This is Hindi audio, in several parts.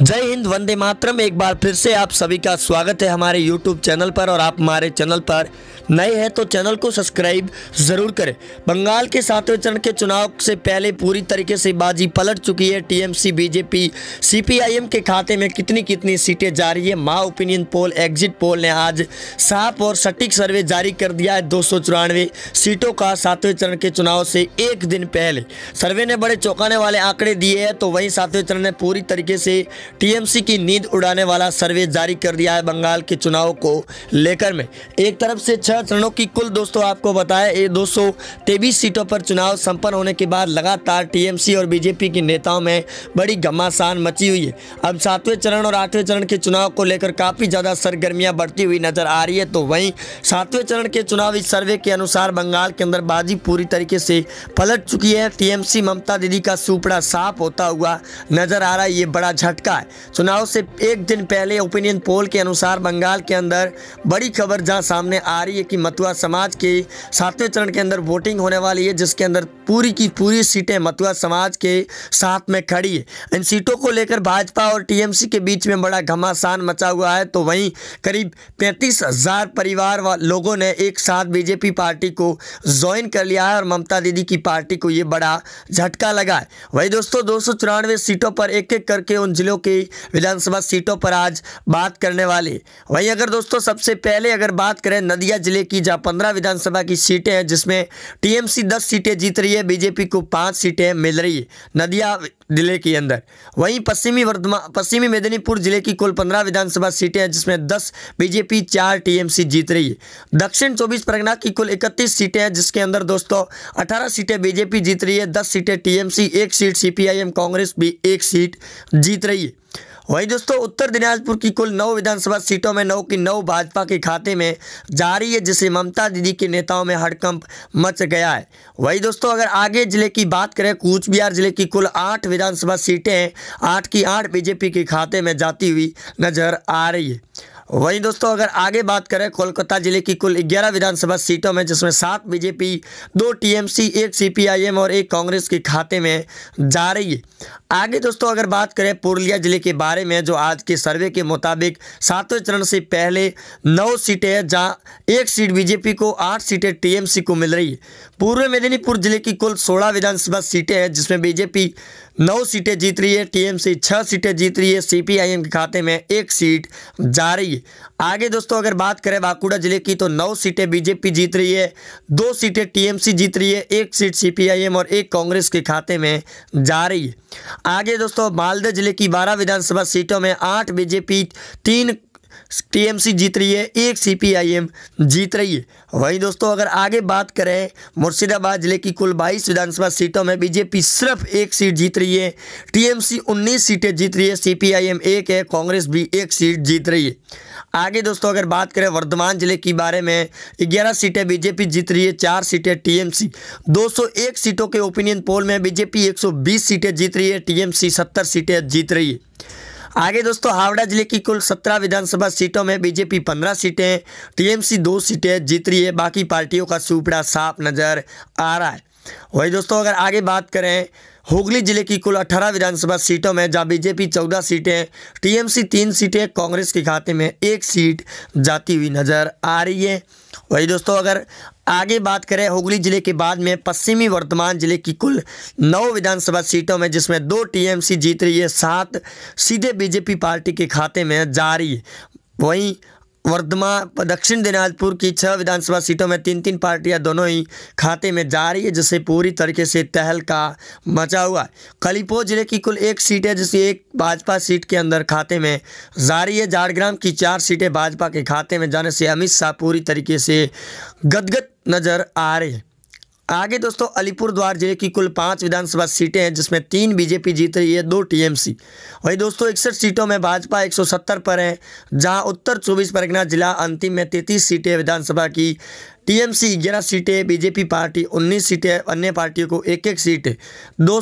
जय हिंद वंदे मातरम एक बार फिर से आप सभी का स्वागत है हमारे यूट्यूब चैनल पर और आप हमारे चैनल पर नए हैं तो चैनल को सब्सक्राइब ज़रूर करें बंगाल के सातवें चरण के चुनाव से पहले पूरी तरीके से बाजी पलट चुकी है टीएमसी बीजेपी सीपीआईएम के खाते में कितनी कितनी सीटें जा रही है माँ ओपिनियन पोल एग्जिट पोल ने आज साफ और सटीक सर्वे जारी कर दिया है दो सीटों का सातवें चरण के चुनाव से एक दिन पहले सर्वे ने बड़े चौंकाने वाले आंकड़े दिए हैं तो वहीं सातवें चरण ने पूरी तरीके से टीएमसी की नींद उड़ाने वाला सर्वे जारी कर दिया है बंगाल के चुनाव को लेकर में एक तरफ से छह चरणों की कुल दोस्तों आपको बताया ये दो सीटों पर चुनाव संपन्न होने के बाद लगातार टीएमसी और बीजेपी के नेताओं में बड़ी घमासान मची हुई है अब सातवें चरण और आठवें चरण के चुनाव को लेकर काफ़ी ज़्यादा सरगर्मियां बढ़ती हुई नजर आ रही है तो वहीं सातवें चरण के चुनाव इस सर्वे के अनुसार बंगाल के अंदर बाजी पूरी तरीके से पलट चुकी है टीएमसी ममता दीदी का सुपड़ा साफ होता हुआ नजर आ रहा है ये बड़ा झटका सकता है चुनाव से एक दिन पहले ओपिनियन पोल के अनुसार बंगाल के अंदर बड़ी खबर जहां सामने आ रही है कि मतुआ समाज के सातवें चरण के अंदर वोटिंग होने वाली है जिसके अंदर पूरी की पूरी सीटें मतुआ समाज के साथ में खड़ी है इन सीटों को लेकर भाजपा और टीएमसी के बीच में बड़ा घमासान मचा हुआ है तो वहीं करीब पैंतीस हजार परिवार लोगों ने एक साथ बीजेपी पार्टी को ज्वाइन कर लिया है और ममता दीदी की पार्टी को ये बड़ा झटका लगा है वही दोस्तों दो सीटों पर एक एक करके उन जिलों की विधानसभा सीटों पर आज बात करने वाले वहीं अगर दोस्तों सबसे पहले अगर बात करें नदिया जिले की जहाँ पंद्रह विधानसभा की सीटें हैं जिसमें टीएमसी दस सीटें जीत रही है बीजेपी को पाँच सीटें मिल रही है नदिया जिले के अंदर वहीं पश्चिमी वर्धमान पश्चिमी मेदिनीपुर जिले की कुल पंद्रह विधानसभा सीटें हैं जिसमें दस बीजेपी चार टीएमसी जीत रही है दक्षिण चौबीस परगना की कुल इकतीस सीटें हैं जिसके अंदर दोस्तों अठारह सीटें बीजेपी जीत रही है दस सीटें टीएमसी एक सीट सीपीआईएम कांग्रेस भी एक सीट जीत रही है वही दोस्तों उत्तर दिनाजपुर की कुल नौ विधानसभा सीटों में नौ की नौ भाजपा के खाते में जा रही है जिससे ममता दीदी के नेताओं में हड़कंप मच गया है वही दोस्तों अगर आगे जिले की बात करें कूचबिहार जिले की कुल आठ विधानसभा सीटें आठ की आठ बीजेपी के खाते में जाती हुई नजर आ रही है वहीं दोस्तों अगर आगे बात करें कोलकाता जिले की कुल 11 विधानसभा सीटों में जिसमें सात बीजेपी दो टीएमसी एक सीपीआईएम और एक कांग्रेस के खाते में जा रही है आगे दोस्तों अगर बात करें पूर्णिया जिले के बारे में जो आज के सर्वे के मुताबिक सातवें चरण से पहले नौ सीटें हैं जहाँ एक सीट बीजेपी को आठ सीटें टीएमसी को मिल रही है पूर्व मेदिनीपुर जिले की कुल सोलह विधानसभा सीटें हैं जिसमें बीजेपी नौ सीटें जीत रही है टीएमसी छः सीटें जीत रही है सीपीआईएम के खाते में एक सीट जा रही है आगे दोस्तों अगर बात करें बांकुड़ा जिले की तो नौ सीटें बीजेपी जीत रही है दो सीटें टीएमसी जीत रही है एक सीट सीपीआईएम और एक कांग्रेस के खाते में जा रही है आगे दोस्तों मालदा जिले की बारह विधानसभा सीटों में आठ बीजेपी तीन टीएमसी जीत रही है एक सीपीआईएम जीत रही है वहीं दोस्तों अगर आगे बात करें मुर्शिदाबाद ज़िले की कुल 22 विधानसभा सीटों में बीजेपी सिर्फ एक सीट जीत रही है टीएमसी 19 सीटें जीत रही है सीपीआईएम एक है कांग्रेस भी एक सीट जीत रही है आगे दोस्तों अगर बात करें वर्धमान ज़िले की बारे में ग्यारह सीटें बीजेपी जीत रही है चार सीटें टीएमसी 201 सीटों के ओपिनियन पोल में बीजेपी 120 सीटें जीत रही है टीएमसी 70 सीटें जीत रही है आगे दोस्तों हावड़ा जिले की कुल सत्रह विधानसभा सीटों में बीजेपी पंद्रह सीटें टीएमसी दो सीटें जीत रही है बाकी पार्टियों का सुपड़ा साफ नजर आ रहा है वही दोस्तों अगर आगे बात करें हुगली जिले की कुल 18 विधानसभा सीटों में जहां बीजेपी 14 सीटें टीएमसी तीन सीटें कांग्रेस के खाते में एक सीट जाती हुई नजर आ रही है वही दोस्तों अगर आगे बात करें हुगली जिले के बाद में पश्चिमी वर्तमान जिले की कुल नौ विधानसभा सीटों में जिसमें दो टीएमसी जीत रही है सात सीधे बीजेपी पार्टी के खाते में जारी वहीं वर्धमान दक्षिण दिनाजपुर की छह विधानसभा सीटों में तीन तीन पार्टियां दोनों ही खाते में जा रही है जिससे पूरी तरीके से तहलका मचा हुआ है कलीपोज जिले की कुल एक सीट है जिससे एक भाजपा सीट के अंदर खाते में जा रही है झाड़ग्राम की चार सीटें भाजपा के खाते में जाने से अमित शाह पूरी तरीके से गदगद नजर आ रहे हैं आगे दोस्तों अलीपुर द्वार जिले की कुल पांच विधानसभा सीटें हैं जिसमें तीन बीजेपी जीत रही है दो टीएमसी वही दोस्तों इकसठ सीटों में भाजपा 170 पर है जहां उत्तर चौबीस परगना जिला अंतिम में 33 सीटें विधानसभा की टीएमसी 11 सीटें बीजेपी पार्टी 19 सीटें अन्य पार्टियों को एक एक सीट दो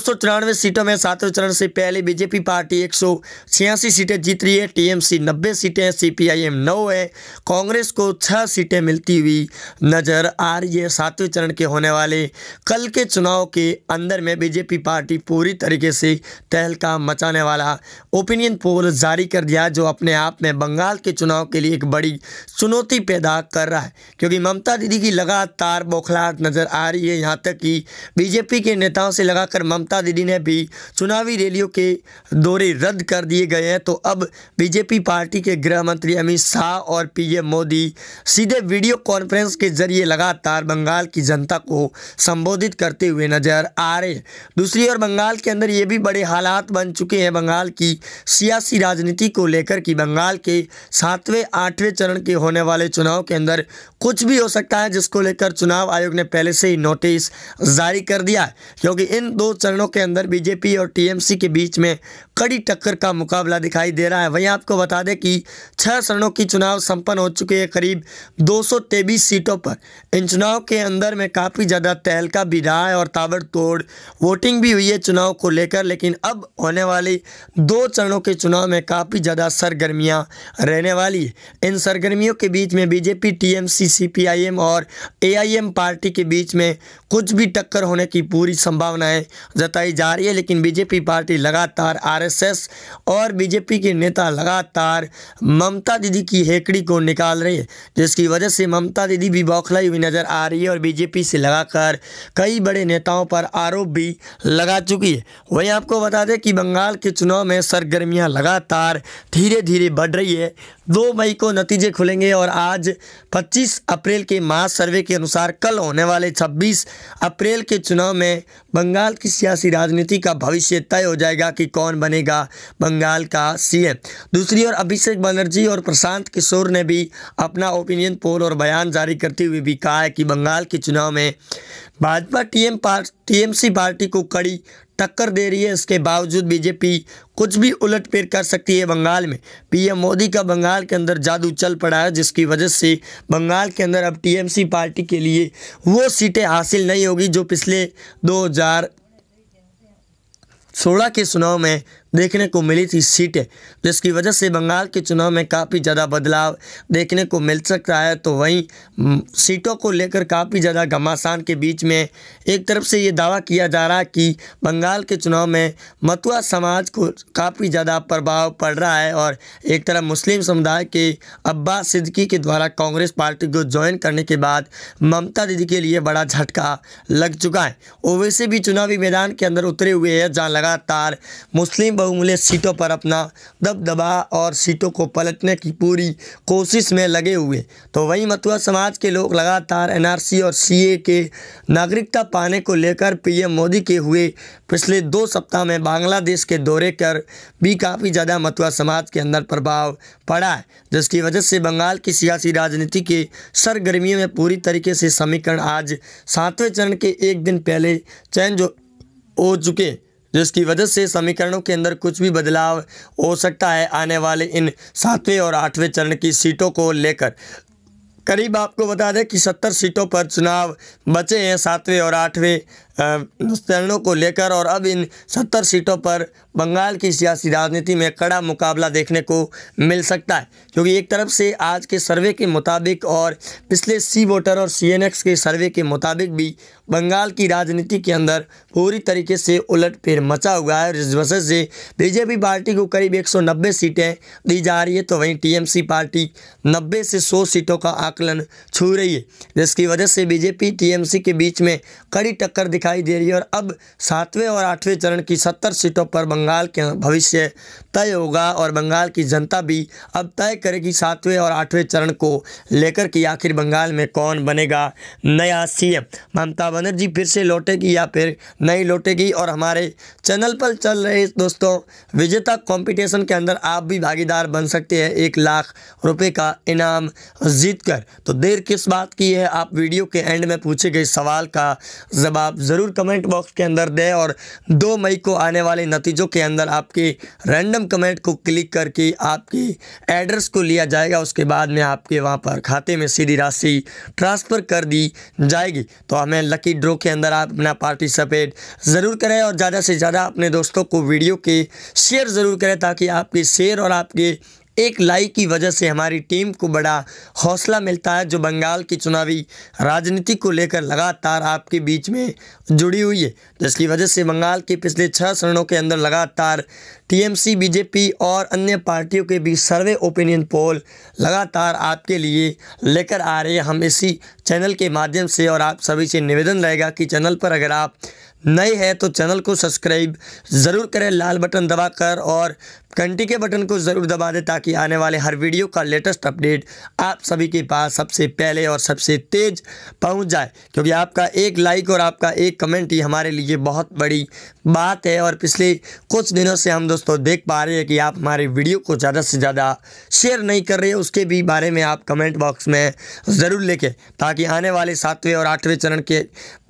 सीटों में सातवें चरण से पहले बीजेपी पार्टी एक सीटें जीत रही है टीएमसी 90 सीटें सीपीआईएम 9 है कांग्रेस को 6 सीटें मिलती हुई नजर आ रही है सातवें चरण के होने वाले कल के चुनाव के अंदर में बीजेपी पार्टी पूरी तरीके से तहलका मचाने वाला ओपिनियन पोल जारी कर दिया जो अपने आप में बंगाल के चुनाव के लिए एक बड़ी चुनौती पैदा कर रहा है क्योंकि ममता दीदी की लगातार बौखलाहट नजर आ रही है यहाँ तक कि बीजेपी के नेताओं से लगाकर ममता दीदी ने भी चुनावी रैलियों के दौरे रद्द कर दिए गए हैं तो अब बीजेपी पार्टी के गृह मंत्री अमित शाह और पीएम मोदी सीधे वीडियो कॉन्फ्रेंस के जरिए लगातार बंगाल की जनता को संबोधित करते हुए नजर आ रहे हैं दूसरी ओर बंगाल के अंदर ये भी बड़े हालात बन चुके हैं बंगाल की सियासी राजनीति को लेकर कि बंगाल के सातवें आठवें चरण के होने वाले चुनाव के अंदर कुछ भी हो सकता है है जिसको लेकर चुनाव आयोग ने पहले से ही नोटिस जारी कर दिया क्योंकि इन दो चरणों के अंदर बीजेपी और टीएमसी के बीच में कड़ी टक्कर का मुकाबला दिखाई दे रहा है वहीं आपको बता दें कि छः चरणों की चुनाव संपन्न हो चुके हैं करीब दो सीटों पर इन चुनाव के अंदर में काफ़ी ज़्यादा तहलका भी रहा है और ताबड़तोड़ वोटिंग भी हुई है चुनाव को लेकर लेकिन अब होने वाली दो चरणों के चुनाव में काफ़ी ज़्यादा सरगर्मियाँ रहने वाली है इन सरगर्मियों के बीच में बीजेपी टीएमसी सीपीआईएम और एआईएम पार्टी के बीच में कुछ भी टक्कर होने की पूरी संभावनाएं जताई जा रही है लेकिन बीजेपी पार्टी लगातार आरएसएस और बीजेपी के नेता लगातार ममता दीदी की हेकड़ी को निकाल रहे हैं जिसकी वजह से ममता दीदी भी बौखलाई हुई नज़र आ रही है और बीजेपी से लगाकर कई बड़े नेताओं पर आरोप भी लगा चुकी है वहीं आपको बता दें कि बंगाल के चुनाव में सरगर्मियाँ लगातार धीरे धीरे बढ़ रही है दो मई को नतीजे खुलेंगे और आज 25 अप्रैल के मास सर्वे के अनुसार कल होने वाले छब्बीस अप्रैल के चुनाव में बंगाल की सियासी राजनीति का भविष्य तय हो जाएगा कि कौन बनेगा बंगाल का सीएम दूसरी ओर अभिषेक बनर्जी और प्रशांत किशोर ने भी अपना ओपिनियन पोल और बयान जारी करते हुए भी कहा है कि बंगाल के चुनाव में Bhajpa TM party TMC party को कड़ी टक्कर दे रही है इसके बावजूद बीजेपी कुछ भी उलट पेर कर सकती है बंगाल में पीएम मोदी का बंगाल के अंदर जादू चल पड़ा है जिसकी वजह से बंगाल के अंदर अब टीएमसी पार्टी के लिए वो सीटें हासिल नहीं होगी जो पिछले 2016 के चुनाव में देखने को मिली थी सीटें जिसकी वजह से बंगाल के चुनाव में काफ़ी ज़्यादा बदलाव देखने को मिल सकता है तो वहीं सीटों को लेकर काफ़ी ज़्यादा घमासान के बीच में एक तरफ से ये दावा किया जा रहा है कि बंगाल के चुनाव में मतुआ समाज को काफ़ी ज़्यादा प्रभाव पड़ रहा है और एक तरफ मुस्लिम समुदाय के अब्बास सिद्दकी के द्वारा कांग्रेस पार्टी को ज्वाइन करने के बाद ममता दीदी के लिए बड़ा झटका लग चुका है ओवैसे भी चुनावी मैदान के अंदर उतरे हुए हैं जहाँ लगातार मुस्लिम बहुमूल्य सीटों पर अपना दबदबा और सीटों को पलटने की पूरी कोशिश में लगे हुए तो वहीं मथुआ समाज के लोग लगातार एनआरसी और सीए के नागरिकता पाने को लेकर पीएम मोदी के हुए पिछले दो सप्ताह में बांग्लादेश के दौरे कर भी काफ़ी ज़्यादा मथुआ समाज के अंदर प्रभाव पड़ा है जिसकी वजह से बंगाल की सियासी राजनीति के सरगर्मियों में पूरी तरीके से समीकरण आज सातवें चरण के एक दिन पहले जो हो चुके जिसकी वजह से समीकरणों के अंदर कुछ भी बदलाव हो सकता है आने वाले इन सातवें और आठवें चरण की सीटों को लेकर करीब आपको बता दें कि सत्तर सीटों पर चुनाव बचे हैं सातवें और आठवें चरणों को लेकर और अब इन सत्तर सीटों पर बंगाल की सियासी राजनीति में कड़ा मुकाबला देखने को मिल सकता है क्योंकि एक तरफ से आज के सर्वे के मुताबिक और पिछले सी वोटर और सी के सर्वे के मुताबिक भी बंगाल की राजनीति के अंदर पूरी तरीके से उलट फेर मचा हुआ है इस वजह से बीजेपी पार्टी को करीब नब्बे सीटें दी जा रही है तो वहीं सी पार्टी नब्बे से सौ सीटों का आकलन छू रही है जिसकी वजह से बीजेपी सी के बीच में कड़ी टक्कर दिखाई दे रही है और अब सातवें और आठवें चरण की सत्तर सीटों पर बंगाल के भविष्य तय होगा और बंगाल की जनता भी अब तय करेगी सातवें और आठवें चरण को लेकर कि आखिर बंगाल में कौन बनेगा नया सीएम ममता बनर्जी फिर से लौटेगी या फिर नहीं लौटेगी और हमारे चैनल पर चल रहे दोस्तों विजेता कॉम्पिटिशन के अंदर आप भी भागीदार बन सकते हैं एक लाख रुपए का इनाम जीतकर तो देर किस बात की है आप वीडियो के एंड में पूछे गए सवाल का जवाब ज़रूर कमेंट बॉक्स के अंदर दें और दो मई को आने वाले नतीजों के अंदर आपके रैंडम कमेंट को क्लिक करके आपके एड्रेस को लिया जाएगा उसके बाद में आपके वहाँ पर खाते में सीधी राशि ट्रांसफ़र कर दी जाएगी तो हमें लकी ड्रो के अंदर आप अपना पार्टिसिपेट ज़रूर करें और ज़्यादा से ज़्यादा अपने दोस्तों को वीडियो के शेयर ज़रूर करें ताकि आपके शेयर और आपके एक लाइक की वजह से हमारी टीम को बड़ा हौसला मिलता है जो बंगाल की चुनावी राजनीति को लेकर लगातार आपके बीच में जुड़ी हुई है जिसकी तो वजह से बंगाल के पिछले छः चरणों के अंदर लगातार टीएमसी बीजेपी और अन्य पार्टियों के बीच सर्वे ओपिनियन पोल लगातार आपके लिए लेकर आ रहे हैं हम इसी चैनल के माध्यम से और आप सभी से निवेदन रहेगा कि चैनल पर अगर आप नए हैं तो चैनल को सब्सक्राइब ज़रूर करें लाल बटन दबाकर और घंटी के बटन को ज़रूर दबा दें ताकि आने वाले हर वीडियो का लेटेस्ट अपडेट आप सभी के पास सबसे पहले और सबसे तेज़ पहुंच जाए क्योंकि आपका एक लाइक और आपका एक कमेंट ही हमारे लिए बहुत बड़ी बात है और पिछले कुछ दिनों से हम दोस्तों देख पा रहे हैं कि आप हमारे वीडियो को ज़्यादा से ज़्यादा शेयर नहीं कर रहे उसके भी बारे में आप कमेंट बॉक्स में ज़रूर लिखें ताकि आने वाले सातवें और आठवें चरण के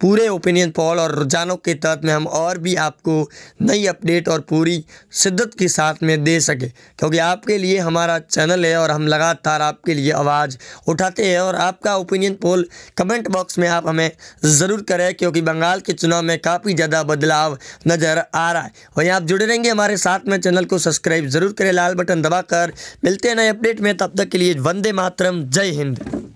पूरे ओपिनियन पॉल और रुझानों के तहत में हम और भी आपको नई अपडेट और पूरी शिद्दत के साथ में में दे सके क्योंकि आपके लिए हमारा चैनल है और हम लगातार आपके लिए आवाज़ उठाते हैं और आपका ओपिनियन पोल कमेंट बॉक्स में आप हमें ज़रूर करें क्योंकि बंगाल के चुनाव में काफ़ी ज़्यादा बदलाव नज़र आ रहा है वहीं आप जुड़े रहेंगे हमारे साथ में चैनल को सब्सक्राइब ज़रूर करें लाल बटन कर मिलते हैं नए अपडेट में तब तक के लिए वंदे मातरम जय हिंद